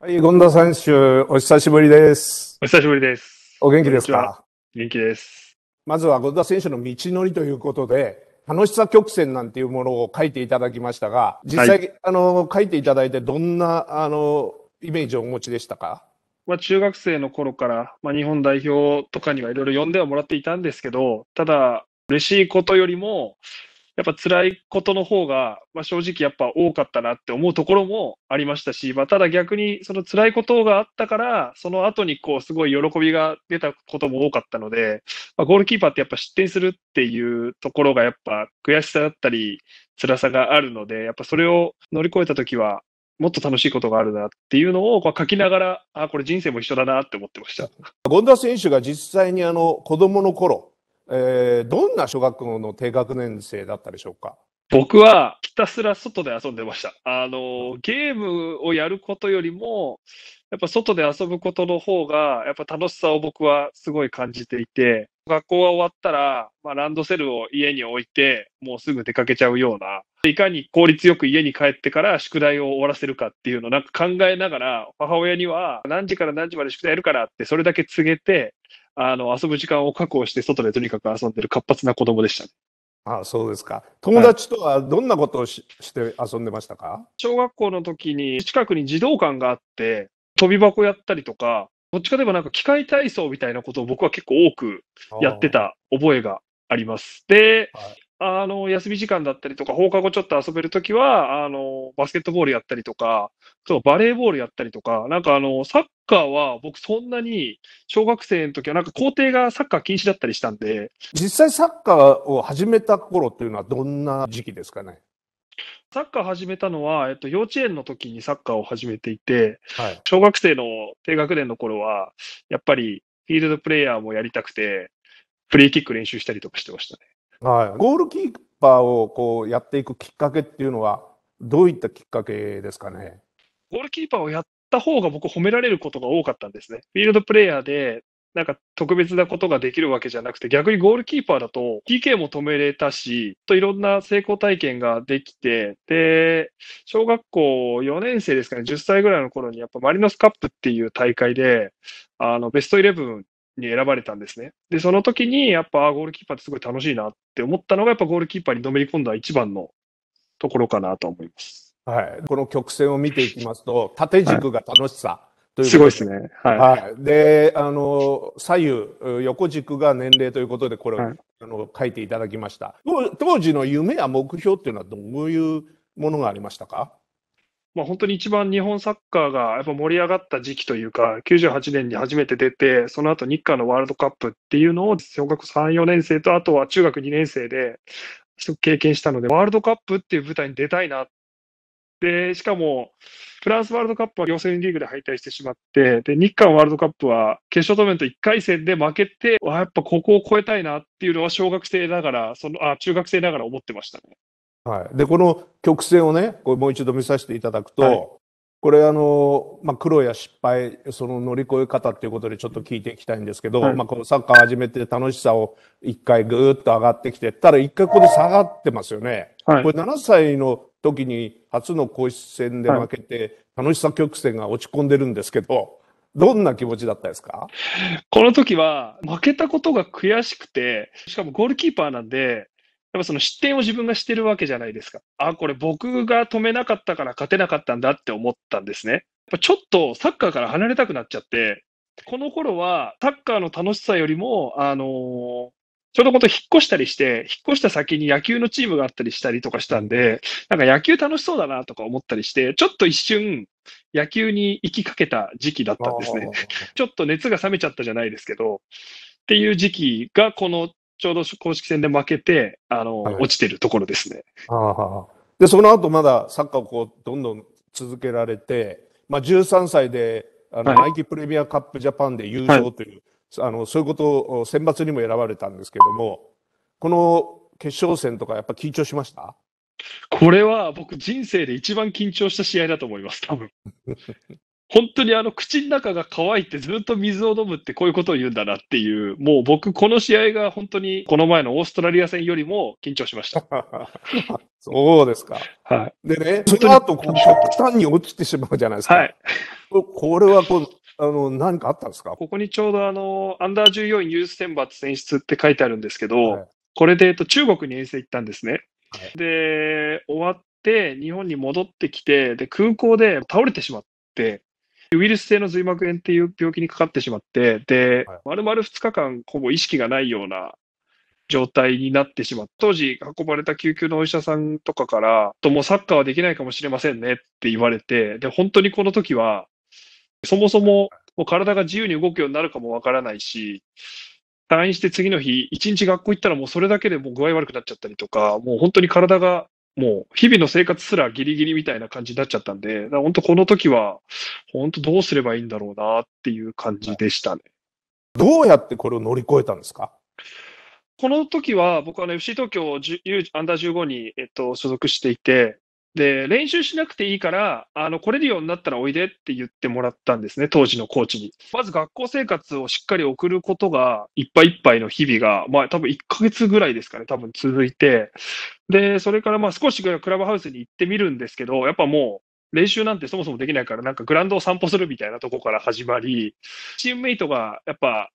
はい、権田選手、お久しぶりです。お久しぶりです。お元気ですか元気です。まずは権田選手の道のりということで、楽しさ曲線なんていうものを書いていただきましたが、実際、はい、あの、書いていただいて、どんな、あの、イメージをお持ちでしたかまあ、中学生の頃から、まあ、日本代表とかにはいろいろ呼んではもらっていたんですけど、ただ、嬉しいことよりも、やっぱ辛いことの方が、まあ、正直やっぱ多かったなって思うところもありましたし、まあ、ただ逆にその辛いことがあったから、その後にこうすごい喜びが出たことも多かったので、まあ、ゴールキーパーってやっぱ失点するっていうところがやっぱ悔しさだったり辛さがあるので、やっぱそれを乗り越えた時は、もっと楽しいことがあるなっていうのをこう書きながら、あ、これ人生も一緒だなって思ってました。権田選手が実際にあの子供の頃、えー、どんな小学校の低学年生だったでしょうか僕はひたすら外で遊んでました。あの、ゲームをやることよりも、やっぱ外で遊ぶことの方が、やっぱ楽しさを僕はすごい感じていて、学校が終わったら、まあ、ランドセルを家に置いて、もうすぐ出かけちゃうような、いかに効率よく家に帰ってから宿題を終わらせるかっていうのをなんか考えながら、母親には何時から何時まで宿題やるからってそれだけ告げて、あの、遊ぶ時間を確保して外でとにかく遊んでる活発な子供でしたね。ああそうですか。友達とはどんなことをしはい、して遊んでましたか小学校の時に近くに児童館があって、飛び箱やったりとか、どっちかといえばなんか機械体操みたいなことを僕は結構多くやってた覚えがあります。で、はい、あの、休み時間だったりとか、放課後ちょっと遊べるときは、あの、バスケットボールやったりとか、そう、バレーボールやったりとか、なんかあの、サッカーは僕そんなに、小学生の時はなんか校庭がサッカー禁止だったりしたんで。実際サッカーを始めた頃っていうのはどんな時期ですかねサッカー始めたのは、えっと、幼稚園の時にサッカーを始めていて、はい、小学生の低学年の頃は、やっぱりフィールドプレイヤーもやりたくて、フリーキック練習したりとかしてましたね。はい、ゴールキーパーをこうやっていくきっかけっていうのは、どういったきっかけですかね。ゴールキーパーをやった方が僕、褒められることが多かったんですね。フィールドプレーヤーで、なんか特別なことができるわけじゃなくて、逆にゴールキーパーだと、PK も止めれたし、といろんな成功体験ができて、で、小学校4年生ですかね、10歳ぐらいの頃に、やっぱマリノスカップっていう大会で、あの、ベストイレブンに選ばれたんですね。で、その時にやっぱゴールキーパーってすごい楽しいなって思ったのが、やっぱゴールキーパーにのめり込んだ一番のところかなと思います。はい。この曲線を見ていきますと、縦軸が楽しさ。はいすごいですね。はい。はい、で、あの、左右、横軸が年齢ということで、これを、はい、あの書いていただきました。当時の夢や目標っていうのはどういうものがありましたかまあ、本当に一番日本サッカーがやっぱ盛り上がった時期というか、98年に初めて出て、その後日韓のワールドカップっていうのを、小学3、4年生と、あとは中学2年生で、すつ経験したので、ワールドカップっていう舞台に出たいな。で、しかも、フランスワールドカップは予選リーグで敗退してしまって、で、日韓ワールドカップは決勝トーナメント1回戦で負けて、やっぱここを超えたいなっていうのは小学生ながら、その、あ、中学生ながら思ってましたね。はい、でこの曲線をねこれもう一度見させていただくと、はい、これあの、まあ、苦労や失敗その乗り越え方っていうことでちょっと聞いていきたいんですけど、はい、まあ、このサッカー始めて楽しさを一回ぐーっと上がってきてただ一回ここで下がってますよね。はい、これ7歳の時に初の公式戦で負けて、楽しさ曲線が落ち込んでるんですけど、どんな気持ちだったですかこの時は負けたことが悔しくて、しかもゴールキーパーなんで、やっぱその失点を自分がしてるわけじゃないですか。あ、これ僕が止めなかったから勝てなかったんだって思ったんですね。やっぱちょっとサッカーから離れたくなっちゃって、この頃はサッカーの楽しさよりも、あのー、ちょうどこと引っ越したりして、引っ越した先に野球のチームがあったりしたりとかしたんで、なんか野球楽しそうだなとか思ったりして、ちょっと一瞬野球に行きかけた時期だったんですね。ちょっと熱が冷めちゃったじゃないですけど、っていう時期がこのちょうど公式戦で負けて、あの、はい、落ちてるところですね。あで、その後まだサッカーをこう、どんどん続けられて、まあ、13歳で、あの、はい、ナイキプレミアカップジャパンで優勝という、はい、あの、そういうことを選抜にも選ばれたんですけども、この決勝戦とかやっぱ緊張しましたこれは僕人生で一番緊張した試合だと思います、多分。本当にあの口の中が乾いてずっと水を飲むってこういうことを言うんだなっていう、もう僕この試合が本当にこの前のオーストラリア戦よりも緊張しました。そうですか。はい。でね、その後、こう、極端に落ちてしまうじゃないですか。はい。これはこう、あの、何かあったんですかここにちょうどあの、アンダー14ユース選抜選出って書いてあるんですけど、はい、これで、えっと、中国に遠征行ったんですね。はい、で、終わって、日本に戻ってきて、で、空港で倒れてしまって、ウイルス性の髄膜炎っていう病気にかかってしまって、で、丸々2日間、ほぼ意識がないような状態になってしまう。当時運ばれた救急のお医者さんとかから、ともうサッカーはできないかもしれませんねって言われて、で、本当にこの時は、そもそももう体が自由に動くようになるかもわからないし、退院して次の日、一日学校行ったらもうそれだけでもう具合悪くなっちゃったりとか、もう本当に体がもう日々の生活すらギリギリみたいな感じになっちゃったんで、本当この時は、本当どうすればいいんだろうなっていう感じでしたね。どうやってこれを乗り越えたんですかこの時は僕は、ね、FC 東京アンダー15に、えっと、所属していて、で、練習しなくていいから、あの、来れるようになったらおいでって言ってもらったんですね、当時のコーチに。まず学校生活をしっかり送ることが、いっぱいいっぱいの日々が、まあ多分1ヶ月ぐらいですかね、多分続いて。で、それからまあ少しクラブハウスに行ってみるんですけど、やっぱもう、練習なんてそもそもできないから、なんかグラウンドを散歩するみたいなとこから始まり、チームメイトがやっぱ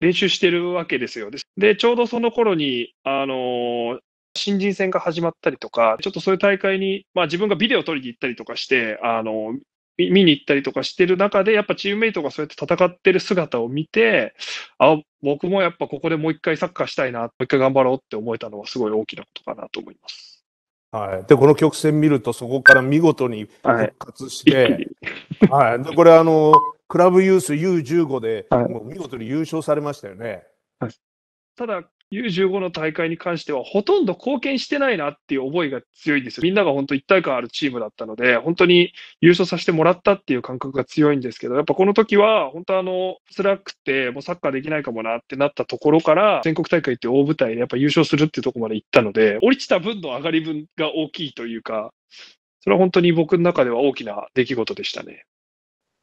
練習してるわけですよ。で、ちょうどその頃に、あのー、新人戦が始まったりとか、ちょっとそういう大会に、まあ、自分がビデオ撮りに行ったりとかして、あの見に行ったりとかしてる中で、やっぱチームメイトがそうやって戦ってる姿を見て、あ、僕もやっぱここでもう一回サッカーしたいな、もう一回頑張ろうって思えたのはすごい大きなことかなと思います。はい、でこの曲線見ると、そこから見事に復活して、はい、はい、これあの、クラブユース U15 で、はい、もう見事に優勝されましたよね。はい、ただ、U15 の大会に関しては、ほとんど貢献してないなっていう思いが強いんですよ。みんなが本当一体感あるチームだったので、本当に優勝させてもらったっていう感覚が強いんですけど、やっぱこの時は、本当あの、辛くて、もうサッカーできないかもなってなったところから、全国大会って大舞台でやっぱ優勝するっていうところまで行ったので、降りてた分の上がり分が大きいというか、それは本当に僕の中では大きな出来事でしたね。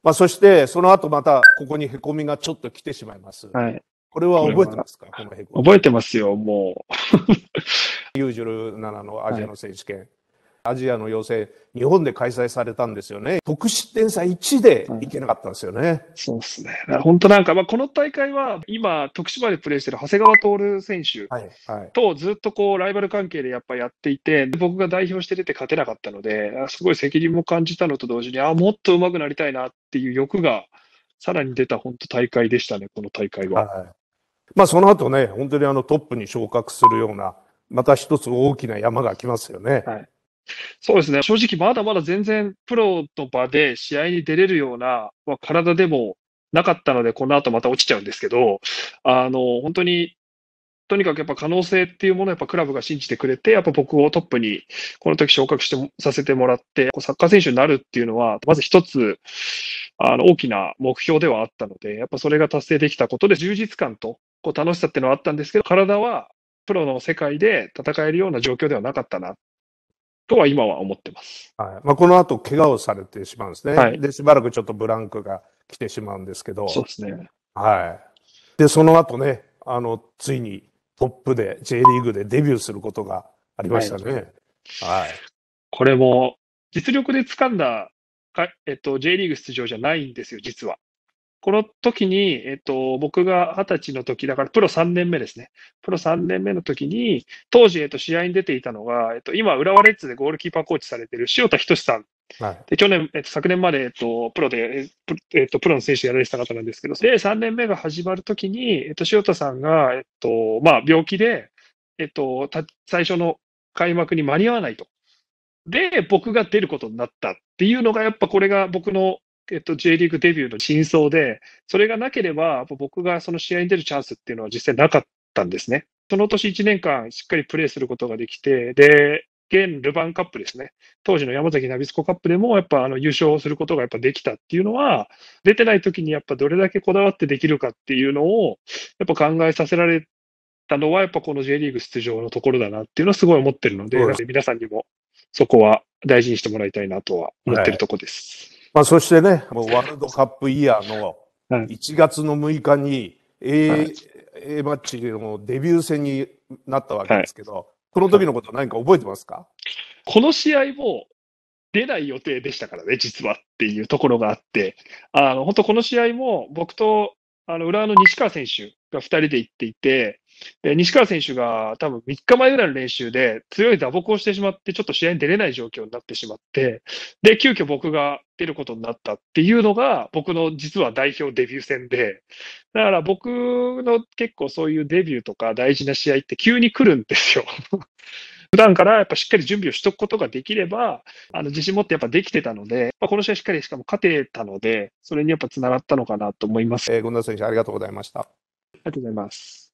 まあ、そして、その後また、ここにへこみがちょっと来てしまいます。はい。これは覚えてますか覚えてますよ、もう。U17 のアジアの選手権、はい、アジアの予選、日本で開催されたんですよね。得失点差1でいけなかったんですよね。はい、そうですね。本当なんか、まあ、この大会は、今、徳島でプレーしてる長谷川徹選手とずっとこう、ライバル関係でやっぱやっていて、僕が代表して出て勝てなかったので、すごい責任も感じたのと同時に、あ、もっと上手くなりたいなっていう欲が、さらに出た本当大会でしたね、この大会は。はいまあその後ね、本当にあのトップに昇格するような、また一つ大きな山が来ますよね。はい、そうですね。正直まだまだ全然プロの場で試合に出れるような、まあ、体でもなかったので、この後また落ちちゃうんですけど、あの、本当に、とにかくやっぱ可能性っていうものをやっぱクラブが信じてくれて、やっぱ僕をトップにこの時昇格してさせてもらって、サッカー選手になるっていうのは、まず一つ、あの、大きな目標ではあったので、やっぱそれが達成できたことで充実感と、こう楽しさっていうのはあったんですけど、体はプロの世界で戦えるような状況ではなかったな、とは今は思ってます。はい。まあ、この後、怪我をされてしまうんですね。はい。で、しばらくちょっとブランクが来てしまうんですけど。そうですね。はい。で、その後ね、あの、ついにトップで、J リーグでデビューすることがありましたね。はい。はい、これも、実力で掴んだ、えっと、J リーグ出場じゃないんですよ、実は。この時に、えっと、僕が二十歳の時、だからプロ3年目ですね。プロ3年目の時に、当時、えっと、試合に出ていたのが、えっと、今、浦和レッズでゴールキーパーコーチされてる塩田仁さんはい、で去年、えっと、昨年まで、えっと、プロで、えっと、プロの選手でやられてた方なんですけど、で、3年目が始まる時に、えっと、塩田さんが、えっと、まあ、病気で、えっと、最初の開幕に間に合わないと。で、僕が出ることになったっていうのが、やっぱこれが僕のえっと、J リーグデビューの真相で、それがなければ、僕がその試合に出るチャンスっていうのは実際なかったんですね。その年1年間、しっかりプレーすることができて、で、現ルヴァンカップですね、当時の山崎ナビスコカップでも、やっぱあの優勝することがやっぱできたっていうのは、出てない時にやっぱどれだけこだわってできるかっていうのを、やっぱ考えさせられたのは、やっぱこの J リーグ出場のところだなっていうのはすごい思ってるので、皆さんにもそこは大事にしてもらいたいなとは思ってるとこです。はいまあ、そしてね、もうワールドカップイヤーの1月の6日に A,、はい、A マッチのデビュー戦になったわけですけど、はい、この時のこと何か覚えてますかこの試合も出ない予定でしたからね、実はっていうところがあって、あの本当、この試合も僕とあの、浦和の西川選手が2人で行っていて、で西川選手が多分3日前ぐらいの練習で強い打撲をしてしまって、ちょっと試合に出れない状況になってしまって、で、急遽僕が出ることになったっていうのが、僕の実は代表デビュー戦で、だから僕の結構そういうデビューとか大事な試合って急に来るんですよ。普段からやっぱしっかり準備をしとくことができれば、あの自信持ってやっぱできてたので、まあ、この試合しっかりしかも勝てたので、それにやっぱつながったのかなと思います。えー、権田選手、ありがとうございました。ありがとうございます。